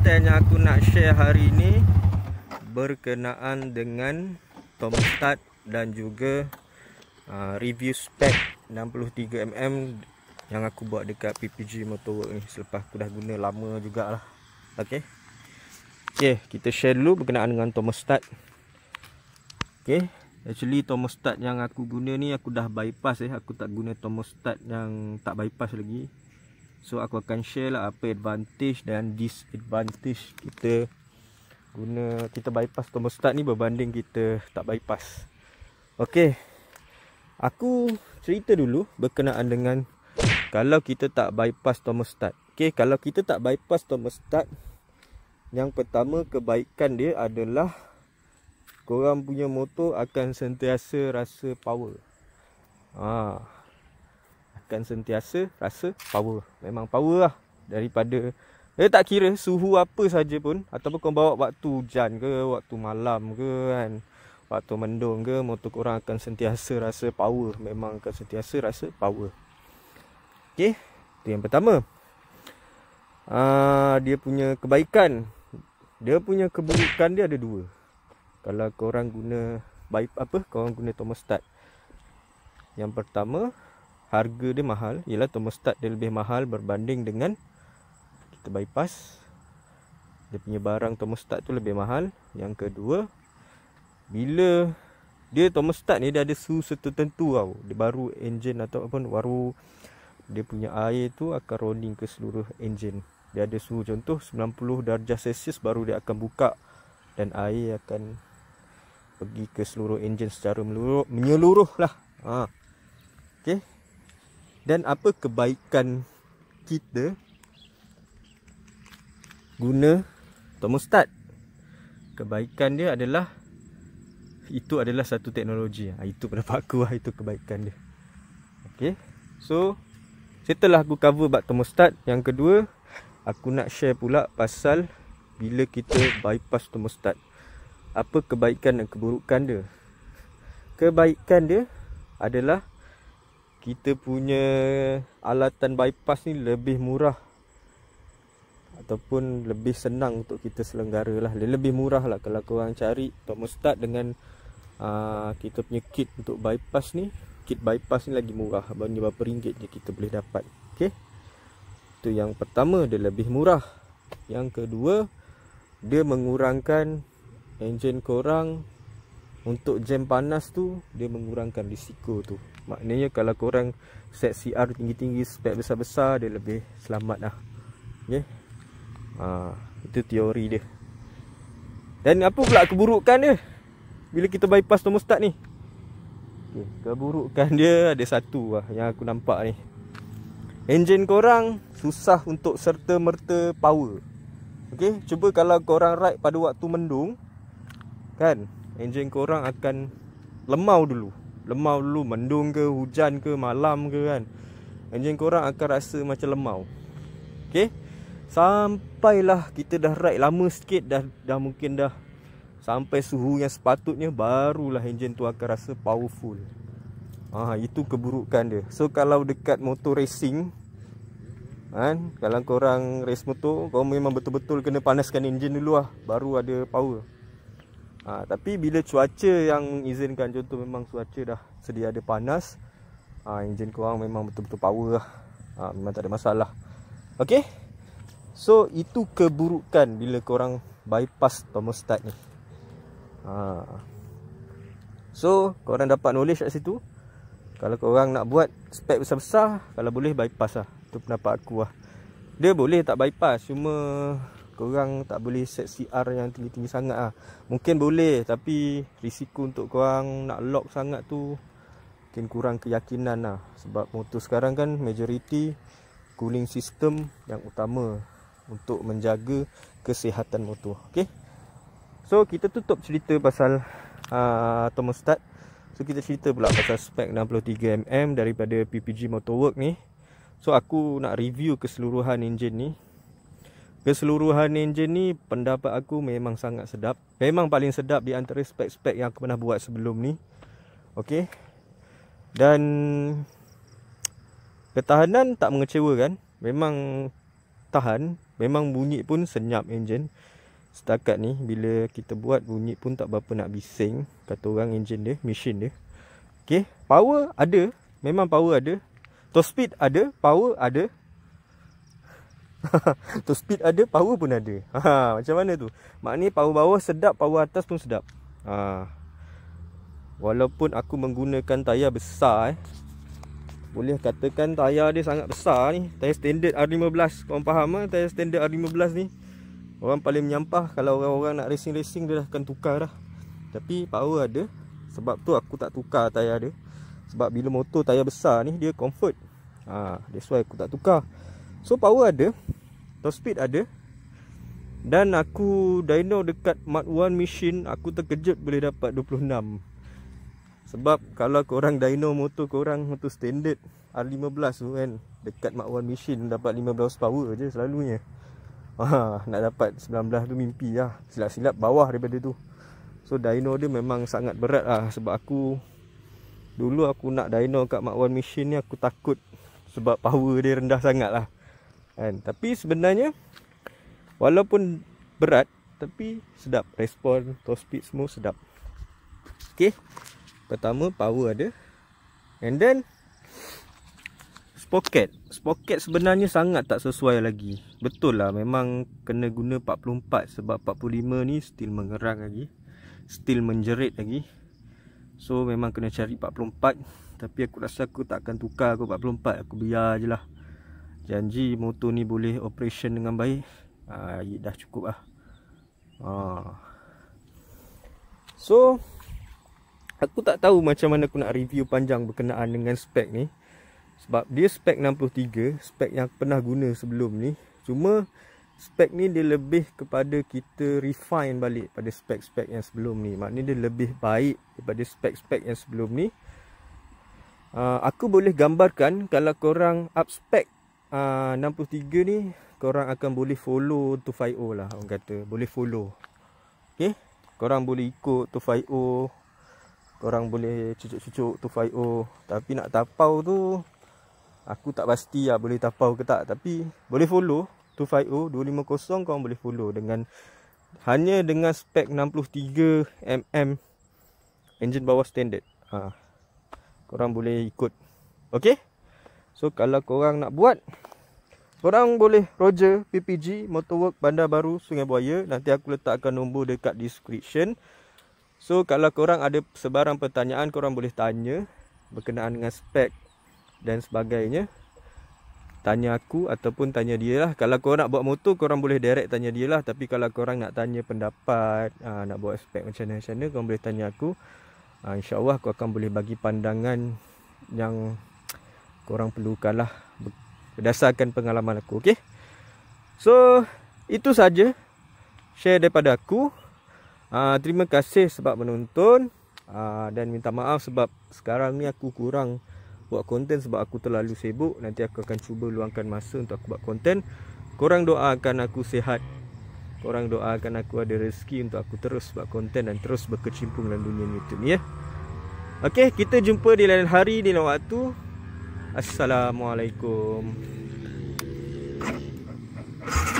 konten yang aku nak share hari ini berkenaan dengan thermostat dan juga uh, review spek 63mm yang aku buat dekat PPG Motorwork ni selepas aku dah guna lama jugalah Okey, okey kita share dulu berkenaan dengan thermostat Okey, actually thermostat yang aku guna ni aku dah bypass eh aku tak guna thermostat yang tak bypass lagi So aku akan share lah apa advantage dan disadvantage kita guna kita bypass thermostat ni berbanding kita tak bypass. Okey. Aku cerita dulu berkenaan dengan kalau kita tak bypass thermostat. Okey, kalau kita tak bypass thermostat yang pertama kebaikan dia adalah korang punya motor akan sentiasa rasa power. Ah, akan sentiasa rasa power. Memang power lah daripada eh tak kira suhu apa saja pun ataupun kau bawa waktu hujan ke, waktu malam ke kan. Waktu mendung ke, motor kau akan sentiasa rasa power. Memang akan sentiasa rasa power. Okay, itu yang pertama. Ah dia punya kebaikan. Dia punya keburukan dia ada dua. Kalau korang guna baik apa? korang guna thermostat. Yang pertama, harga dia mahal ialah thermostat dia lebih mahal berbanding dengan kita bypass dia punya barang thermostat tu lebih mahal yang kedua bila dia thermostat ni dia ada suhu tertentu tau dia baru enjin ataupun baru dia punya air tu akan running ke seluruh enjin dia ada suhu contoh 90 darjah celsius baru dia akan buka dan air akan pergi ke seluruh enjin secara menyeluruh, menyeluruh lah ha. Okay dan apa kebaikan kita guna thermostat? kebaikan dia adalah itu adalah satu teknologi ah, itu pendapat aku ah, itu kebaikan dia ok so setelah aku cover bab thermostat. yang kedua aku nak share pula pasal bila kita bypass thermostat. apa kebaikan dan keburukan dia kebaikan dia adalah kita punya alatan bypass ni lebih murah ataupun lebih senang untuk kita selenggara lah lebih murah lah kalau korang cari termostat dengan aa, ah, kita punya kit untuk bypass ni kit bypass ni lagi murah hanya berapa ringgit je kita boleh dapat ok tu yang pertama dia lebih murah yang kedua dia mengurangkan enjin korang untuk jam panas tu dia mengurangkan risiko tu maknanya kalau korang set CR tinggi-tinggi spek besar-besar dia lebih selamat lah ok uh, itu teori dia dan apa pula keburukan dia bila kita bypass thermostat ni okay, keburukan dia ada satu lah yang aku nampak ni enjin korang susah untuk serta-merta power Okay, cuba kalau korang ride pada waktu mendung kan enjin korang akan lemau dulu lemau dulu mendung ke hujan ke malam ke kan enjin korang akan rasa macam lemau okay? sampailah kita dah ride lama sikit dah dah mungkin dah sampai suhu yang sepatutnya barulah enjin tu akan rasa powerful ah itu keburukan dia so kalau dekat motor racing kan kalau korang race motor kau memang betul-betul kena panaskan enjin dulu lah baru ada power ha, Tapi bila cuaca yang izinkan Contoh memang cuaca dah sedia ada panas ha, Enjin korang memang betul-betul power lah ha, Memang tak ada masalah Okay So itu keburukan bila korang bypass thermostat ni ha. So korang dapat knowledge kat situ Kalau korang nak buat spek besar-besar Kalau boleh bypass lah Itu pendapat aku lah dia boleh tak bypass cuma korang tak boleh set CR yang tinggi-tinggi sangat lah. Mungkin boleh tapi risiko untuk korang nak lock sangat tu mungkin kurang keyakinan lah. Sebab motor sekarang kan majoriti cooling system yang utama untuk menjaga kesihatan motor. Okay. So kita tutup cerita pasal uh, ah, thermostat. So kita cerita pula pasal spek 63mm daripada PPG Motorwork ni. So aku nak review keseluruhan enjin ni keseluruhan enjin ni pendapat aku memang sangat sedap memang paling sedap di antara spek-spek yang aku pernah buat sebelum ni ok dan ketahanan tak mengecewakan memang tahan memang bunyi pun senyap enjin setakat ni bila kita buat bunyi pun tak berapa nak bising kata orang enjin dia mesin dia ok power ada memang power ada top speed ada power ada untuk speed ada, power pun ada. Ha, macam mana tu? Maknanya power bawah sedap, power atas pun sedap. Ha. Walaupun aku menggunakan tayar besar eh. Boleh katakan tayar dia sangat besar ni. Tayar standard R15. Kau faham eh? Tayar standard R15 ni. Orang paling menyampah kalau orang-orang nak racing-racing dia dah akan tukar dah. Tapi power ada. Sebab tu aku tak tukar tayar dia. Sebab bila motor tayar besar ni dia comfort. Ha, that's why aku tak tukar. So power ada Top speed ada Dan aku dyno dekat Mark 1 machine Aku terkejut boleh dapat 26 Sebab kalau korang dyno motor korang Motor standard R15 tu kan Dekat Mark 1 machine dapat 15 power je selalunya Aha, Nak dapat 19 tu mimpi lah Silap-silap bawah daripada tu So dyno dia memang sangat berat lah Sebab aku Dulu aku nak dyno kat Mark 1 machine ni Aku takut sebab power dia rendah sangat lah kan tapi sebenarnya walaupun berat tapi sedap respon top speed semua sedap okey pertama power ada and then sprocket sprocket sebenarnya sangat tak sesuai lagi betul lah memang kena guna 44 sebab 45 ni still mengerang lagi still menjerit lagi so memang kena cari 44 tapi aku rasa aku tak akan tukar aku 44 aku biar je lah janji motor ni boleh operation dengan baik ha, dah cukup lah ha. so aku tak tahu macam mana aku nak review panjang berkenaan dengan spek ni sebab dia spek 63 spek yang pernah guna sebelum ni cuma spek ni dia lebih kepada kita refine balik pada spek-spek yang sebelum ni maknanya dia lebih baik daripada spek-spek yang sebelum ni Uh, aku boleh gambarkan kalau korang up spek. Ah, uh, 63 ni korang akan boleh follow 250 lah orang kata boleh follow ok korang boleh ikut 250 korang boleh cucuk-cucuk 250 tapi nak tapau tu aku tak pasti lah boleh tapau ke tak tapi boleh follow 250 250 korang boleh follow dengan hanya dengan spek 63mm engine bawah standard ha. korang boleh ikut Okey? So kalau korang nak buat Korang boleh roger PPG Motorwork Bandar Baru Sungai Buaya Nanti aku letakkan nombor dekat description So kalau korang ada sebarang pertanyaan Korang boleh tanya Berkenaan dengan spek dan sebagainya Tanya aku ataupun tanya dia lah Kalau korang nak buat motor korang boleh direct tanya dia lah Tapi kalau korang nak tanya pendapat aa, ah, Nak buat spek macam mana-macam mana Korang boleh tanya aku ah, InsyaAllah aku akan boleh bagi pandangan Yang korang perlukanlah berdasarkan pengalaman aku okey so itu saja share daripada aku uh, terima kasih sebab menonton uh, dan minta maaf sebab sekarang ni aku kurang buat konten sebab aku terlalu sibuk nanti aku akan cuba luangkan masa untuk aku buat konten korang doakan aku sihat korang doakan aku ada rezeki untuk aku terus buat konten dan terus berkecimpung dalam dunia YouTube ni ya Okey, kita jumpa di lain hari di lain waktu. Assalamualaikum.